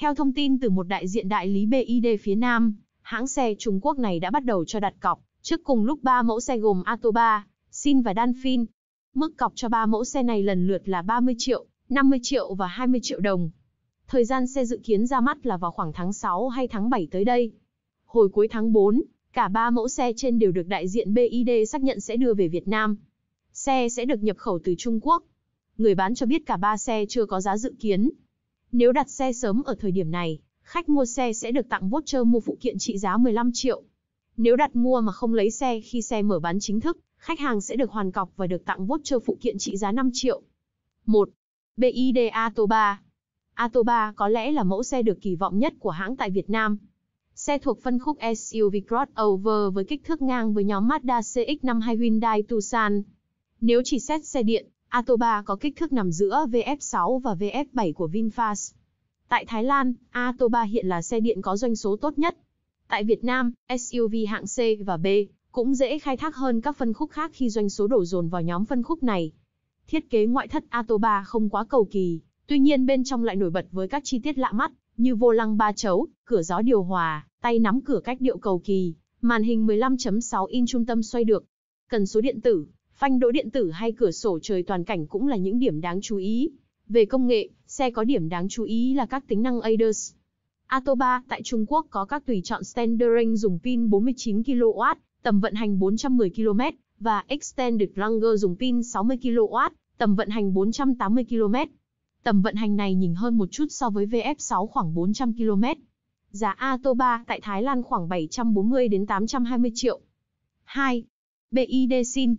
Theo thông tin từ một đại diện đại lý BID phía Nam, hãng xe Trung Quốc này đã bắt đầu cho đặt cọc, trước cùng lúc 3 mẫu xe gồm Atoba, Sin và Danfin. Mức cọc cho 3 mẫu xe này lần lượt là 30 triệu, 50 triệu và 20 triệu đồng. Thời gian xe dự kiến ra mắt là vào khoảng tháng 6 hay tháng 7 tới đây. Hồi cuối tháng 4, cả 3 mẫu xe trên đều được đại diện BID xác nhận sẽ đưa về Việt Nam. Xe sẽ được nhập khẩu từ Trung Quốc. Người bán cho biết cả 3 xe chưa có giá dự kiến, nếu đặt xe sớm ở thời điểm này, khách mua xe sẽ được tặng voucher mua phụ kiện trị giá 15 triệu. Nếu đặt mua mà không lấy xe khi xe mở bán chính thức, khách hàng sẽ được hoàn cọc và được tặng voucher phụ kiện trị giá 5 triệu. 1. BID Atoba Atoba có lẽ là mẫu xe được kỳ vọng nhất của hãng tại Việt Nam. Xe thuộc phân khúc SUV crossover với kích thước ngang với nhóm Mazda CX-5 hay Hyundai Tucson. Nếu chỉ xét xe điện, A-Toba có kích thước nằm giữa VF6 và VF7 của VinFast. Tại Thái Lan, A-Toba hiện là xe điện có doanh số tốt nhất. Tại Việt Nam, SUV hạng C và B cũng dễ khai thác hơn các phân khúc khác khi doanh số đổ dồn vào nhóm phân khúc này. Thiết kế ngoại thất A-Toba không quá cầu kỳ, tuy nhiên bên trong lại nổi bật với các chi tiết lạ mắt, như vô lăng ba chấu, cửa gió điều hòa, tay nắm cửa cách điệu cầu kỳ, màn hình 15.6 inch trung tâm xoay được, cần số điện tử Phanh đỗ điện tử hay cửa sổ trời toàn cảnh cũng là những điểm đáng chú ý. Về công nghệ, xe có điểm đáng chú ý là các tính năng ADAS. Ato 3 tại Trung Quốc có các tùy chọn Standard dùng pin 49 kW, tầm vận hành 410 km, và Extended Ranger dùng pin 60 kW, tầm vận hành 480 km. Tầm vận hành này nhỉnh hơn một chút so với VF6 khoảng 400 km. Giá Ato 3 tại Thái Lan khoảng 740 đến 820 triệu. 2. BID SIM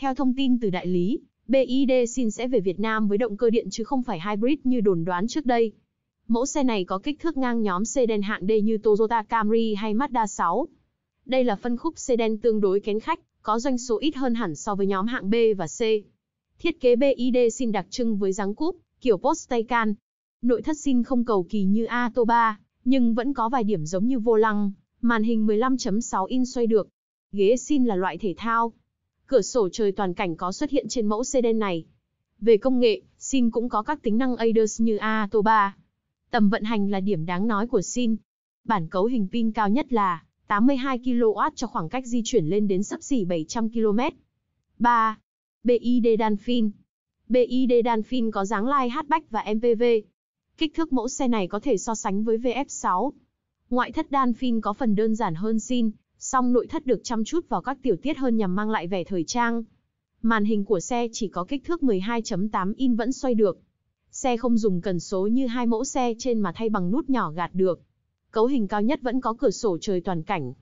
theo thông tin từ đại lý, BID xin sẽ về Việt Nam với động cơ điện chứ không phải hybrid như đồn đoán trước đây. Mẫu xe này có kích thước ngang nhóm sedan hạng D như Toyota Camry hay Mazda 6. Đây là phân khúc sedan tương đối kén khách, có doanh số ít hơn hẳn so với nhóm hạng B và C. Thiết kế BID xin đặc trưng với dáng cúp, kiểu Postaycan. Nội thất xin không cầu kỳ như Ato 3, nhưng vẫn có vài điểm giống như vô lăng, màn hình 15.6 in xoay được. Ghế xin là loại thể thao, cửa sổ trời toàn cảnh có xuất hiện trên mẫu sedan này. Về công nghệ, Sin cũng có các tính năng ADAS như AATO 3. Tầm vận hành là điểm đáng nói của Sin. Bản cấu hình pin cao nhất là 82 kW cho khoảng cách di chuyển lên đến sắp xỉ 700 km. 3. BID Danfin BID Danfin có dáng lai hatchback và MPV. Kích thước mẫu xe này có thể so sánh với VF6. Ngoại thất Danfin có phần đơn giản hơn Sin, song nội thất được chăm chút vào các tiểu tiết hơn nhằm mang lại vẻ thời trang. Màn hình của xe chỉ có kích thước 12.8 in vẫn xoay được. Xe không dùng cần số như hai mẫu xe trên mà thay bằng nút nhỏ gạt được. Cấu hình cao nhất vẫn có cửa sổ trời toàn cảnh.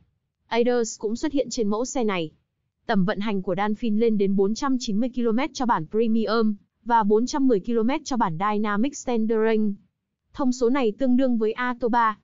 Aiders cũng xuất hiện trên mẫu xe này. Tầm vận hành của Danfin lên đến 490 km cho bản Premium và 410 km cho bản Dynamic Standard Thông số này tương đương với Ato 3,